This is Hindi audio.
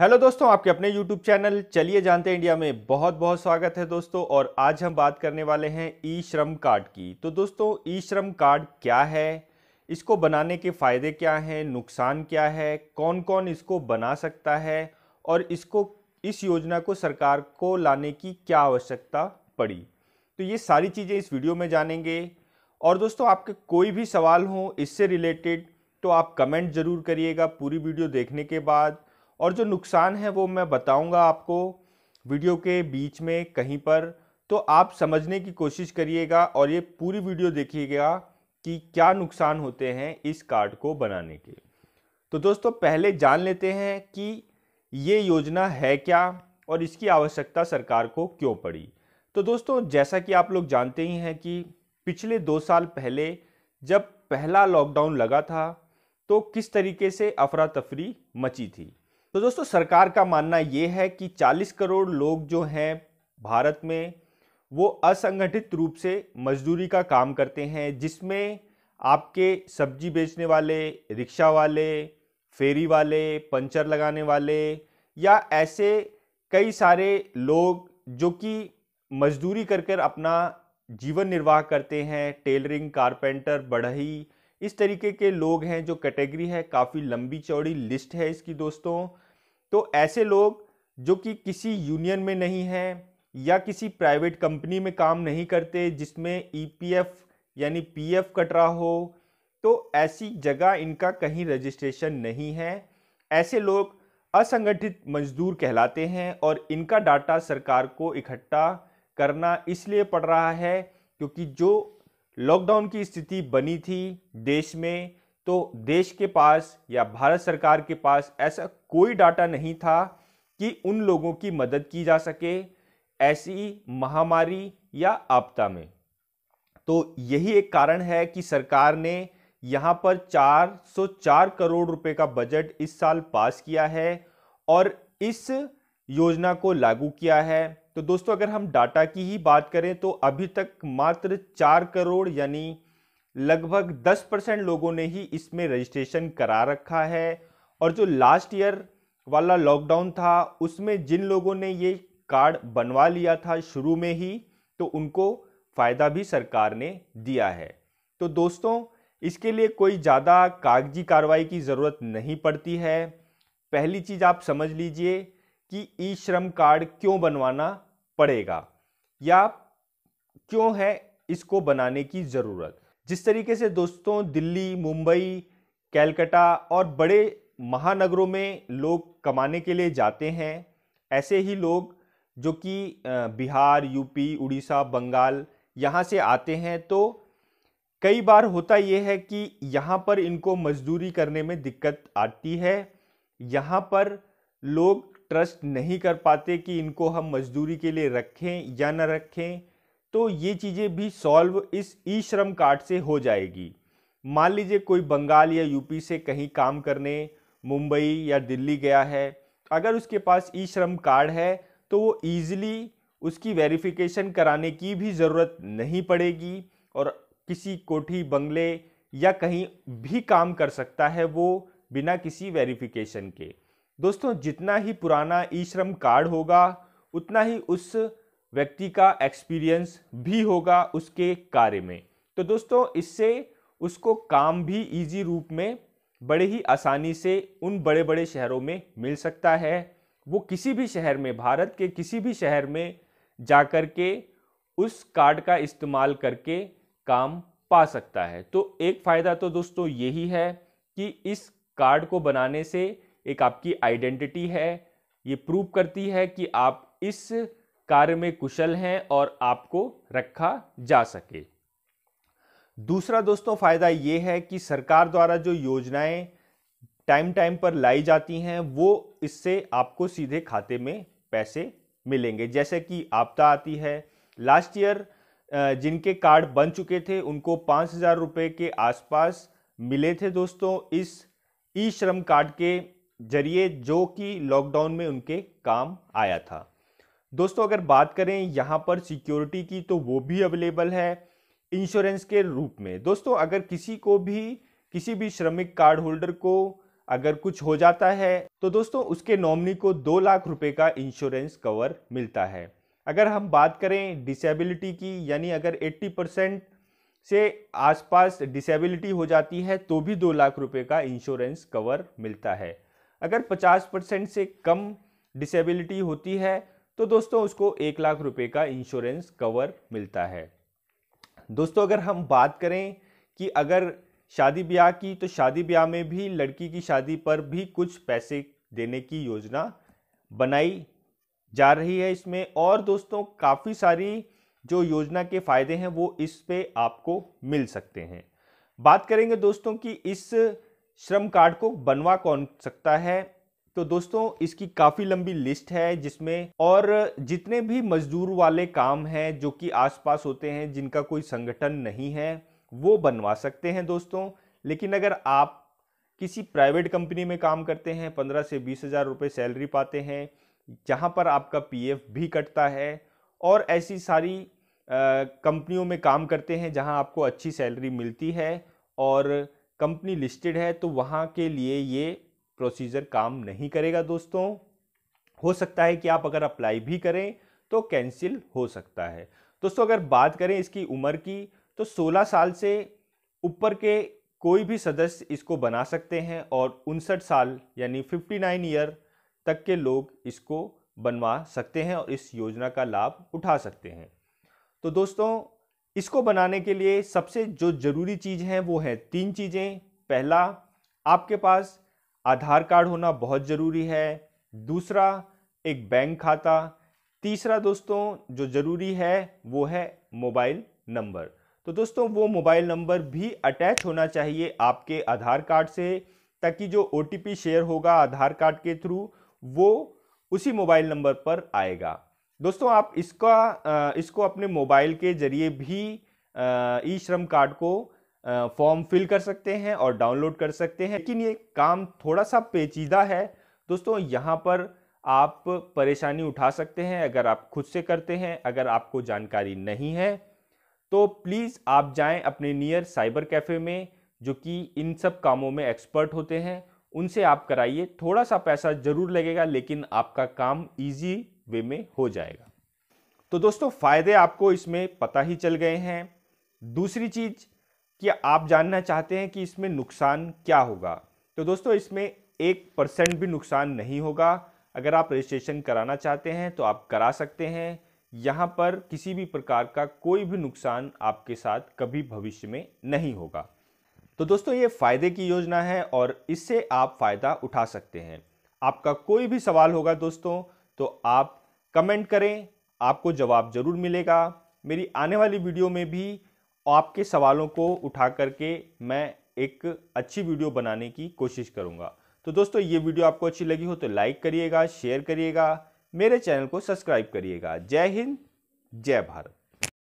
हेलो दोस्तों आपके अपने यूट्यूब चैनल चलिए जानते हैं इंडिया में बहुत बहुत स्वागत है दोस्तों और आज हम बात करने वाले हैं ई श्रम कार्ड की तो दोस्तों ई श्रम कार्ड क्या है इसको बनाने के फ़ायदे क्या हैं नुकसान क्या है कौन कौन इसको बना सकता है और इसको इस योजना को सरकार को लाने की क्या आवश्यकता पड़ी तो ये सारी चीज़ें इस वीडियो में जानेंगे और दोस्तों आपके कोई भी सवाल हो इससे रिलेटेड तो आप कमेंट ज़रूर करिएगा पूरी वीडियो देखने के बाद और जो नुकसान है वो मैं बताऊंगा आपको वीडियो के बीच में कहीं पर तो आप समझने की कोशिश करिएगा और ये पूरी वीडियो देखिएगा कि क्या नुकसान होते हैं इस कार्ड को बनाने के तो दोस्तों पहले जान लेते हैं कि ये योजना है क्या और इसकी आवश्यकता सरकार को क्यों पड़ी तो दोस्तों जैसा कि आप लोग जानते ही हैं कि पिछले दो साल पहले जब पहला लॉकडाउन लगा था तो किस तरीके से अफरा तफरी मची थी तो दोस्तों सरकार का मानना ये है कि 40 करोड़ लोग जो हैं भारत में वो असंगठित रूप से मजदूरी का काम करते हैं जिसमें आपके सब्जी बेचने वाले रिक्शा वाले फेरी वाले पंचर लगाने वाले या ऐसे कई सारे लोग जो कि मजदूरी कर कर अपना जीवन निर्वाह करते हैं टेलरिंग कारपेंटर बढ़ई इस तरीके के लोग हैं जो कैटेगरी है काफ़ी लंबी चौड़ी लिस्ट है इसकी दोस्तों तो ऐसे लोग जो कि किसी यूनियन में नहीं हैं या किसी प्राइवेट कंपनी में काम नहीं करते जिसमें ईपीएफ e यानी पीएफ कट रहा हो तो ऐसी जगह इनका कहीं रजिस्ट्रेशन नहीं है ऐसे लोग असंगठित मजदूर कहलाते हैं और इनका डाटा सरकार को इकट्ठा करना इसलिए पड़ रहा है क्योंकि जो लॉकडाउन की स्थिति बनी थी देश में तो देश के पास या भारत सरकार के पास ऐसा कोई डाटा नहीं था कि उन लोगों की मदद की जा सके ऐसी महामारी या आपदा में तो यही एक कारण है कि सरकार ने यहाँ पर 404 करोड़ रुपए का बजट इस साल पास किया है और इस योजना को लागू किया है तो दोस्तों अगर हम डाटा की ही बात करें तो अभी तक मात्र चार करोड़ यानी लगभग दस परसेंट लोगों ने ही इसमें रजिस्ट्रेशन करा रखा है और जो लास्ट ईयर वाला लॉकडाउन था उसमें जिन लोगों ने ये कार्ड बनवा लिया था शुरू में ही तो उनको फ़ायदा भी सरकार ने दिया है तो दोस्तों इसके लिए कोई ज़्यादा कागजी कार्रवाई की ज़रूरत नहीं पड़ती है पहली चीज़ आप समझ लीजिए कि ई श्रम कार्ड क्यों बनवाना पड़ेगा या क्यों है इसको बनाने की ज़रूरत जिस तरीके से दोस्तों दिल्ली मुंबई कैलकटा और बड़े महानगरों में लोग कमाने के लिए जाते हैं ऐसे ही लोग जो कि बिहार यूपी उड़ीसा बंगाल यहाँ से आते हैं तो कई बार होता ये है कि यहाँ पर इनको मजदूरी करने में दिक्कत आती है यहाँ पर लोग ट्रस्ट नहीं कर पाते कि इनको हम मजदूरी के लिए रखें या न रखें तो ये चीज़ें भी सॉल्व इस ई श्रम कार्ड से हो जाएगी मान लीजिए कोई बंगाल या यूपी से कहीं काम करने मुंबई या दिल्ली गया है अगर उसके पास ई श्रम कार्ड है तो वो ईज़िली उसकी वेरिफिकेशन कराने की भी ज़रूरत नहीं पड़ेगी और किसी कोठी बंगले या कहीं भी काम कर सकता है वो बिना किसी वेरिफिकेशन के दोस्तों जितना ही पुराना ई श्रम कार्ड होगा उतना ही उस व्यक्ति का एक्सपीरियंस भी होगा उसके कार्य में तो दोस्तों इससे उसको काम भी इजी रूप में बड़े ही आसानी से उन बड़े बड़े शहरों में मिल सकता है वो किसी भी शहर में भारत के किसी भी शहर में जा कर के उस कार्ड का इस्तेमाल करके काम पा सकता है तो एक फ़ायदा तो दोस्तों यही है कि इस कार्ड को बनाने से एक आपकी आइडेंटिटी है ये प्रूव करती है कि आप इस कार्य में कुशल हैं और आपको रखा जा सके दूसरा दोस्तों फ़ायदा ये है कि सरकार द्वारा जो योजनाएं टाइम टाइम पर लाई जाती हैं वो इससे आपको सीधे खाते में पैसे मिलेंगे जैसे कि आपदा आती है लास्ट ईयर जिनके कार्ड बन चुके थे उनको पाँच हज़ार रुपये के आसपास मिले थे दोस्तों इस ई श्रम कार्ड के जरिए जो कि लॉकडाउन में उनके काम आया था दोस्तों अगर बात करें यहाँ पर सिक्योरिटी की तो वो भी अवेलेबल है इंश्योरेंस के रूप में दोस्तों अगर किसी को भी किसी भी श्रमिक कार्ड होल्डर को अगर कुछ हो जाता है तो दोस्तों उसके नॉमनी को दो लाख रुपए का इंश्योरेंस कवर मिलता है अगर हम बात करें डिसेबिलिटी की यानी अगर 80 परसेंट से आसपास डिसेबिलिटी हो जाती है तो भी दो लाख रुपए का इंश्योरेंस कवर मिलता है अगर 50 परसेंट से कम डिसेबिलिटी होती है तो दोस्तों उसको एक लाख रुपए का इंश्योरेंस कवर मिलता है दोस्तों अगर हम बात करें कि अगर शादी ब्याह की तो शादी ब्याह में भी लड़की की शादी पर भी कुछ पैसे देने की योजना बनाई जा रही है इसमें और दोस्तों काफ़ी सारी जो योजना के फ़ायदे हैं वो इस पे आपको मिल सकते हैं बात करेंगे दोस्तों कि इस श्रम कार्ड को बनवा कौन सकता है तो दोस्तों इसकी काफ़ी लंबी लिस्ट है जिसमें और जितने भी मजदूर वाले काम हैं जो कि आसपास होते हैं जिनका कोई संगठन नहीं है वो बनवा सकते हैं दोस्तों लेकिन अगर आप किसी प्राइवेट कंपनी में काम करते हैं पंद्रह से बीस हज़ार रुपये सैलरी पाते हैं जहाँ पर आपका पीएफ भी कटता है और ऐसी सारी कंपनियों में काम करते हैं जहाँ आपको अच्छी सैलरी मिलती है और कंपनी लिस्टेड है तो वहाँ के लिए ये प्रोसीजर काम नहीं करेगा दोस्तों हो सकता है कि आप अगर अप्लाई भी करें तो कैंसिल हो सकता है दोस्तों अगर बात करें इसकी उम्र की तो 16 साल से ऊपर के कोई भी सदस्य इसको बना सकते हैं और उनसठ साल यानी 59 ईयर तक के लोग इसको बनवा सकते हैं और इस योजना का लाभ उठा सकते हैं तो दोस्तों इसको बनाने के लिए सबसे जो ज़रूरी चीज़ है वो है तीन चीज़ें पहला आपके पास आधार कार्ड होना बहुत ज़रूरी है दूसरा एक बैंक खाता तीसरा दोस्तों जो ज़रूरी है वो है मोबाइल नंबर तो दोस्तों वो मोबाइल नंबर भी अटैच होना चाहिए आपके आधार कार्ड से ताकि जो ओ शेयर होगा आधार कार्ड के थ्रू वो उसी मोबाइल नंबर पर आएगा दोस्तों आप इसका इसको अपने मोबाइल के जरिए भी ई श्रम कार्ड को फॉर्म फिल कर सकते हैं और डाउनलोड कर सकते हैं लेकिन ये काम थोड़ा सा पेचीदा है दोस्तों यहाँ पर आप परेशानी उठा सकते हैं अगर आप खुद से करते हैं अगर आपको जानकारी नहीं है तो प्लीज़ आप जाएं अपने नियर साइबर कैफ़े में जो कि इन सब कामों में एक्सपर्ट होते हैं उनसे आप कराइए थोड़ा सा पैसा ज़रूर लगेगा लेकिन आपका काम ईजी वे में हो जाएगा तो दोस्तों फ़ायदे आपको इसमें पता ही चल गए हैं दूसरी चीज़ कि आप जानना चाहते हैं कि इसमें नुकसान क्या होगा तो दोस्तों इसमें एक परसेंट भी नुकसान नहीं होगा अगर आप रजिस्ट्रेशन कराना चाहते हैं तो आप करा सकते हैं यहाँ पर किसी भी प्रकार का कोई भी नुकसान आपके साथ कभी भविष्य में नहीं होगा तो दोस्तों ये फ़ायदे की योजना है और इससे आप फ़ायदा उठा सकते हैं आपका कोई भी सवाल होगा दोस्तों तो आप कमेंट करें आपको जवाब ज़रूर मिलेगा मेरी आने वाली वीडियो में भी आपके सवालों को उठा करके मैं एक अच्छी वीडियो बनाने की कोशिश करूँगा तो दोस्तों ये वीडियो आपको अच्छी लगी हो तो लाइक करिएगा शेयर करिएगा मेरे चैनल को सब्सक्राइब करिएगा जय हिंद जय भारत